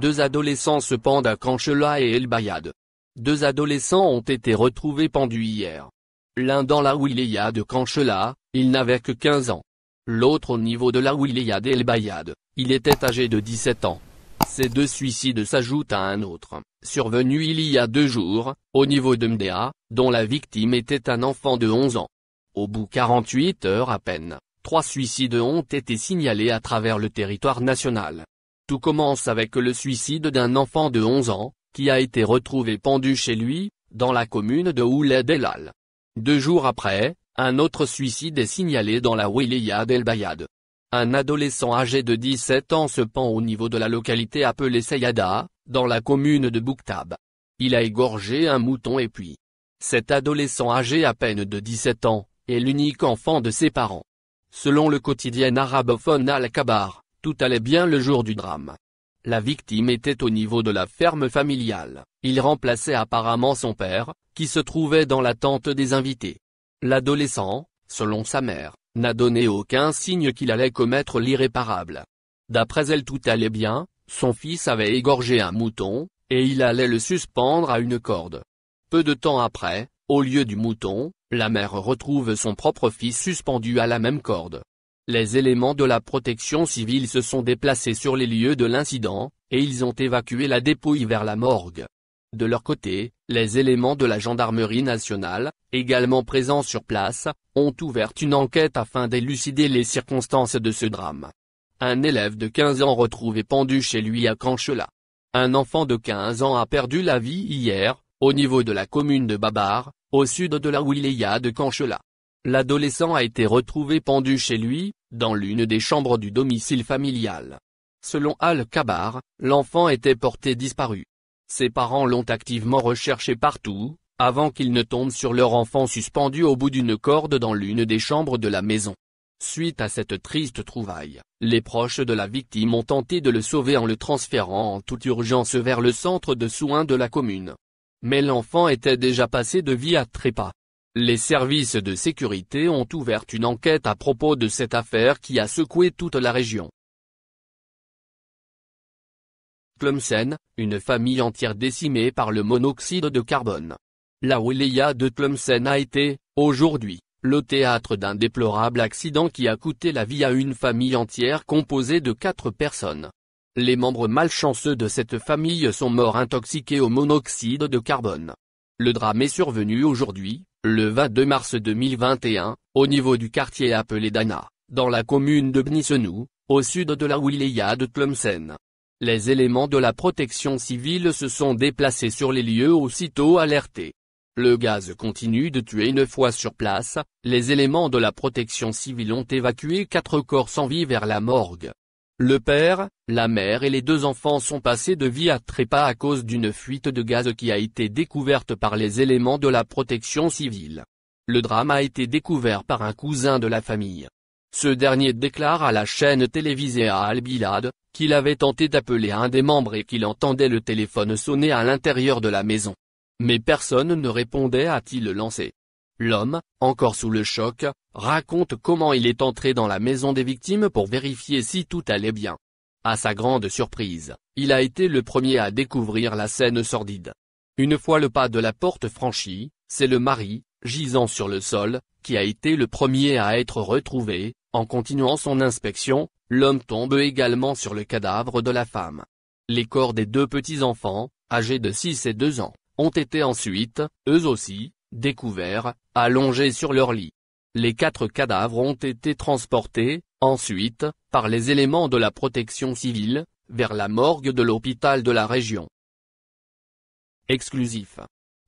Deux adolescents se pendent à Kanchela et El Bayad. Deux adolescents ont été retrouvés pendus hier. L'un dans la wilaya de Kanchela, il n'avait que 15 ans. L'autre au niveau de la wilaya d'El Bayad, il était âgé de 17 ans. Ces deux suicides s'ajoutent à un autre, survenu il y a deux jours, au niveau de Mdea, dont la victime était un enfant de 11 ans. Au bout 48 heures à peine, trois suicides ont été signalés à travers le territoire national. Tout commence avec le suicide d'un enfant de 11 ans, qui a été retrouvé pendu chez lui, dans la commune de Ouled-El-Al. Deux jours après, un autre suicide est signalé dans la Wilaya d'El Bayad. Un adolescent âgé de 17 ans se pend au niveau de la localité appelée Sayada, dans la commune de Bouktab. Il a égorgé un mouton et puis. Cet adolescent âgé à peine de 17 ans, est l'unique enfant de ses parents. Selon le quotidien arabophone Al-Kabar, tout allait bien le jour du drame. La victime était au niveau de la ferme familiale, il remplaçait apparemment son père, qui se trouvait dans la tente des invités. L'adolescent, selon sa mère, n'a donné aucun signe qu'il allait commettre l'irréparable. D'après elle tout allait bien, son fils avait égorgé un mouton, et il allait le suspendre à une corde. Peu de temps après, au lieu du mouton, la mère retrouve son propre fils suspendu à la même corde les éléments de la protection civile se sont déplacés sur les lieux de l'incident, et ils ont évacué la dépouille vers la morgue. De leur côté, les éléments de la gendarmerie nationale, également présents sur place, ont ouvert une enquête afin d'élucider les circonstances de ce drame. Un élève de 15 ans retrouvé pendu chez lui à Canchela. Un enfant de 15 ans a perdu la vie hier, au niveau de la commune de Babar, au sud de la wilaya de Canchela. L'adolescent a été retrouvé pendu chez lui, dans l'une des chambres du domicile familial. Selon Al-Kabar, l'enfant était porté disparu. Ses parents l'ont activement recherché partout, avant qu'il ne tombe sur leur enfant suspendu au bout d'une corde dans l'une des chambres de la maison. Suite à cette triste trouvaille, les proches de la victime ont tenté de le sauver en le transférant en toute urgence vers le centre de soins de la commune. Mais l'enfant était déjà passé de vie à trépas. Les services de sécurité ont ouvert une enquête à propos de cette affaire qui a secoué toute la région. Tlemcen, une famille entière décimée par le monoxyde de carbone. La wilaya de Tlemcen a été, aujourd'hui, le théâtre d'un déplorable accident qui a coûté la vie à une famille entière composée de quatre personnes. Les membres malchanceux de cette famille sont morts intoxiqués au monoxyde de carbone. Le drame est survenu aujourd'hui, le 22 mars 2021, au niveau du quartier appelé Dana, dans la commune de Bnissenou, au sud de la wilaya de Tlemcen. Les éléments de la protection civile se sont déplacés sur les lieux aussitôt alertés. Le gaz continue de tuer une fois sur place, les éléments de la protection civile ont évacué quatre corps sans vie vers la morgue. Le père, la mère et les deux enfants sont passés de vie à trépas à cause d'une fuite de gaz qui a été découverte par les éléments de la protection civile. Le drame a été découvert par un cousin de la famille. Ce dernier déclare à la chaîne télévisée à Al-Bilad, qu'il avait tenté d'appeler un des membres et qu'il entendait le téléphone sonner à l'intérieur de la maison. Mais personne ne répondait à-t-il lancé. L'homme, encore sous le choc, raconte comment il est entré dans la maison des victimes pour vérifier si tout allait bien. À sa grande surprise, il a été le premier à découvrir la scène sordide. Une fois le pas de la porte franchi, c'est le mari, gisant sur le sol, qui a été le premier à être retrouvé, en continuant son inspection, l'homme tombe également sur le cadavre de la femme. Les corps des deux petits-enfants, âgés de 6 et 2 ans, ont été ensuite, eux aussi, découverts, allongés sur leur lit. Les quatre cadavres ont été transportés, ensuite, par les éléments de la protection civile, vers la morgue de l'hôpital de la région. Exclusif.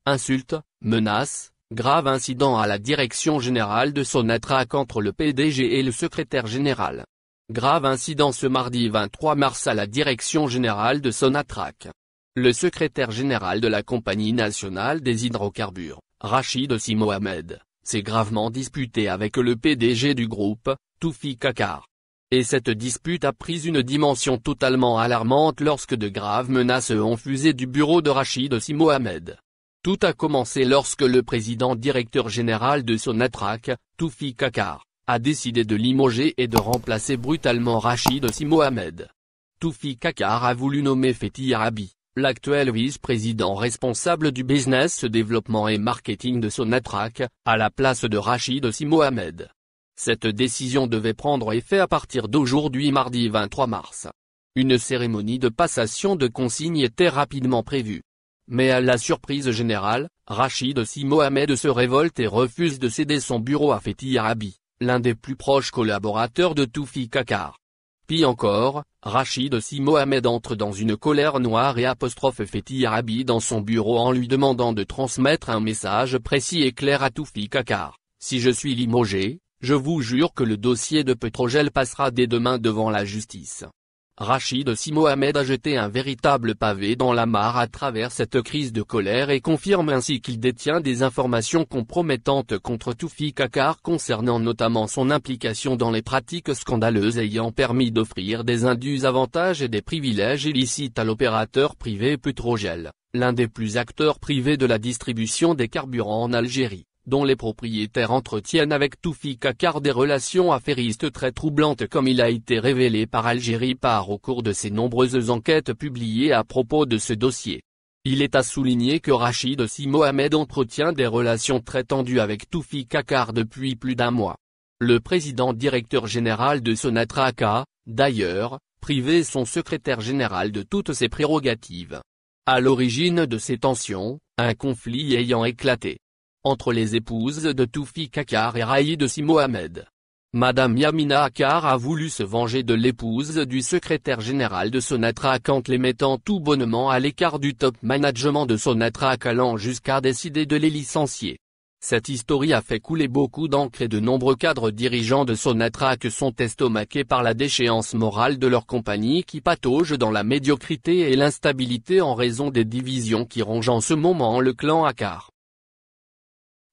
Insultes, menaces, grave incident à la direction générale de Sonatrac entre le PDG et le secrétaire général. Grave incident ce mardi 23 mars à la direction générale de Sonatrach. Le secrétaire général de la Compagnie nationale des hydrocarbures, Rachid Si Mohamed, s'est gravement disputé avec le PDG du groupe, Toufi Kakar. Et cette dispute a pris une dimension totalement alarmante lorsque de graves menaces ont fusé du bureau de Rachid Si Mohamed. Tout a commencé lorsque le président directeur général de Sonatrach, Toufi Kakar, a décidé de limoger et de remplacer brutalement Rachid Si Mohamed. Toufi Kakar a voulu nommer Fethi Arabi, l'actuel vice-président responsable du business développement et marketing de Sonatrach, à la place de Rachid Simo Mohamed. Cette décision devait prendre effet à partir d'aujourd'hui mardi 23 mars. Une cérémonie de passation de consignes était rapidement prévue. Mais à la surprise générale, Rachid Si Mohamed se révolte et refuse de céder son bureau à Fethi Arabi, l'un des plus proches collaborateurs de Toufi Kakar. Puis encore, Rachid Si Mohamed entre dans une colère noire et apostrophe Feti Arabi dans son bureau en lui demandant de transmettre un message précis et clair à Toufi Kakar. Si je suis limogé, je vous jure que le dossier de Petrogel passera dès demain devant la justice. Rachid Si Mohamed a jeté un véritable pavé dans la mare à travers cette crise de colère et confirme ainsi qu'il détient des informations compromettantes contre Toufi Kakar concernant notamment son implication dans les pratiques scandaleuses ayant permis d'offrir des indus avantages et des privilèges illicites à l'opérateur privé Putrogel, l'un des plus acteurs privés de la distribution des carburants en Algérie dont les propriétaires entretiennent avec Toufi Kakar des relations affairistes très troublantes comme il a été révélé par Algérie par au cours de ses nombreuses enquêtes publiées à propos de ce dossier. Il est à souligner que Rachid Si Mohamed entretient des relations très tendues avec Toufi Kakar depuis plus d'un mois. Le président directeur général de a, d'ailleurs, privé son secrétaire général de toutes ses prérogatives. À l'origine de ces tensions, un conflit ayant éclaté entre les épouses de Toufi Kakar et Raïd Si Mohamed. Madame Yamina Akar a voulu se venger de l'épouse du secrétaire général de Sonatrach en les mettant tout bonnement à l'écart du top management de Sonatrach allant jusqu'à décider de les licencier. Cette histoire a fait couler beaucoup d'encre et de nombreux cadres dirigeants de Sonatrach sont estomaqués par la déchéance morale de leur compagnie qui patauge dans la médiocrité et l'instabilité en raison des divisions qui rongent en ce moment le clan Akar.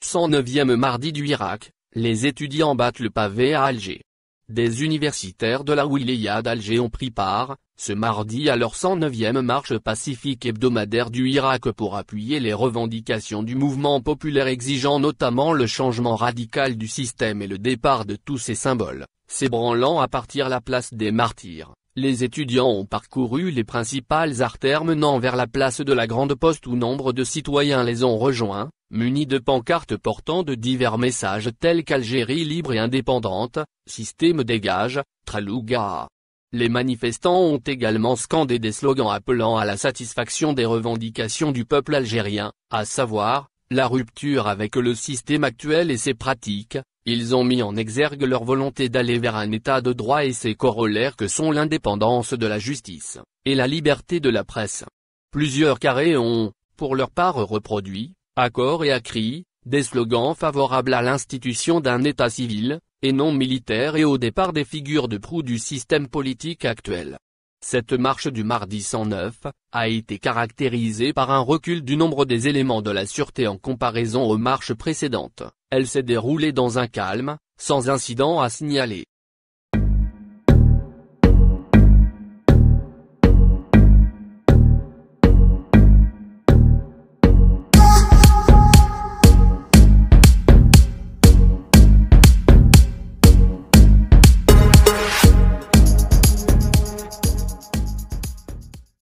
109e mardi du Irak, les étudiants battent le pavé à Alger. Des universitaires de la Wilaya d'Alger ont pris part, ce mardi à leur 109e marche pacifique hebdomadaire du Irak pour appuyer les revendications du mouvement populaire exigeant notamment le changement radical du système et le départ de tous ses symboles, s'ébranlant à partir la place des martyrs. Les étudiants ont parcouru les principales artères menant vers la place de la Grande Poste où nombre de citoyens les ont rejoints, munis de pancartes portant de divers messages tels qu'Algérie libre et indépendante, système dégage, Tralouga. Les manifestants ont également scandé des slogans appelant à la satisfaction des revendications du peuple algérien, à savoir, la rupture avec le système actuel et ses pratiques, ils ont mis en exergue leur volonté d'aller vers un état de droit et ses corollaires que sont l'indépendance de la justice, et la liberté de la presse. Plusieurs carrés ont, pour leur part reproduit, Accords et à des slogans favorables à l'institution d'un État civil, et non militaire et au départ des figures de proue du système politique actuel. Cette marche du mardi 109, a été caractérisée par un recul du nombre des éléments de la sûreté en comparaison aux marches précédentes. Elle s'est déroulée dans un calme, sans incident à signaler.